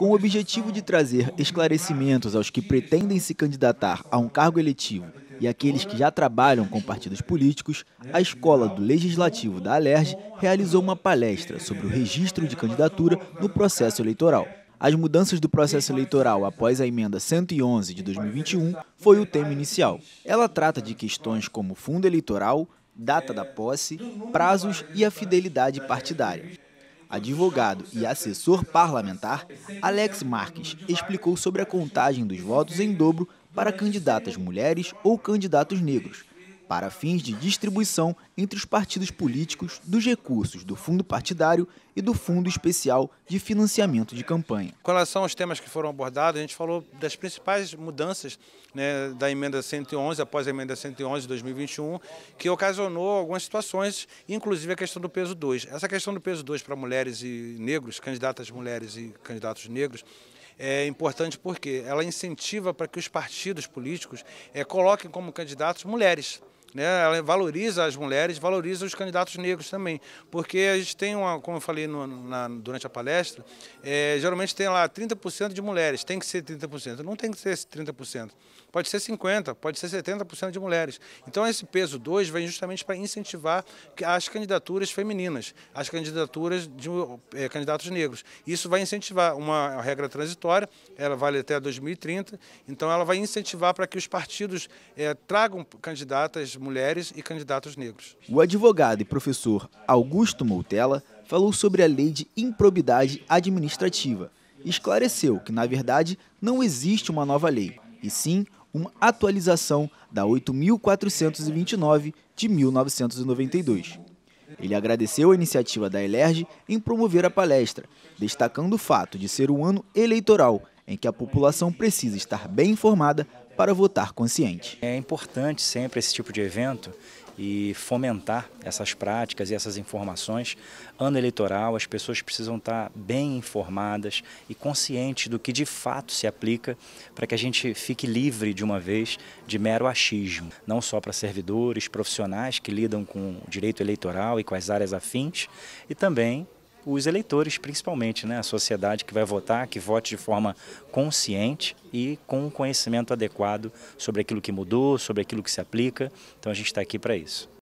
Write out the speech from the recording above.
Com o objetivo de trazer esclarecimentos aos que pretendem se candidatar a um cargo eletivo e aqueles que já trabalham com partidos políticos, a Escola do Legislativo da Alerj realizou uma palestra sobre o registro de candidatura no processo eleitoral. As mudanças do processo eleitoral após a emenda 111 de 2021 foi o tema inicial. Ela trata de questões como fundo eleitoral, data da posse, prazos e a fidelidade partidária advogado e assessor parlamentar, Alex Marques explicou sobre a contagem dos votos em dobro para candidatas mulheres ou candidatos negros, para fins de distribuição entre os partidos políticos dos recursos do fundo partidário e do fundo especial de financiamento de campanha. Com relação aos temas que foram abordados, a gente falou das principais mudanças né, da emenda 111, após a emenda 111 de 2021, que ocasionou algumas situações, inclusive a questão do peso 2. Essa questão do peso 2 para mulheres e negros, candidatas mulheres e candidatos negros, é importante porque ela incentiva para que os partidos políticos é, coloquem como candidatos mulheres né, ela valoriza as mulheres, valoriza os candidatos negros também, porque a gente tem uma, como eu falei no, na, durante a palestra, é, geralmente tem lá 30% de mulheres, tem que ser 30%, não tem que ser 30%. Pode ser 50%, pode ser 70% de mulheres. Então esse peso 2 vem justamente para incentivar as candidaturas femininas, as candidaturas de eh, candidatos negros. Isso vai incentivar uma regra transitória, ela vale até 2030, então ela vai incentivar para que os partidos eh, tragam candidatas mulheres e candidatos negros. O advogado e professor Augusto Moutella falou sobre a lei de improbidade administrativa. Esclareceu que, na verdade, não existe uma nova lei, e sim uma atualização da 8.429 de 1992. Ele agradeceu a iniciativa da Elerge em promover a palestra, destacando o fato de ser um ano eleitoral em que a população precisa estar bem informada para votar consciente. É importante sempre esse tipo de evento e fomentar essas práticas e essas informações. Ano eleitoral, as pessoas precisam estar bem informadas e conscientes do que de fato se aplica para que a gente fique livre de uma vez de mero achismo, não só para servidores, profissionais que lidam com o direito eleitoral e com as áreas afins, e também os eleitores, principalmente, né? a sociedade que vai votar, que vote de forma consciente e com um conhecimento adequado sobre aquilo que mudou, sobre aquilo que se aplica. Então a gente está aqui para isso.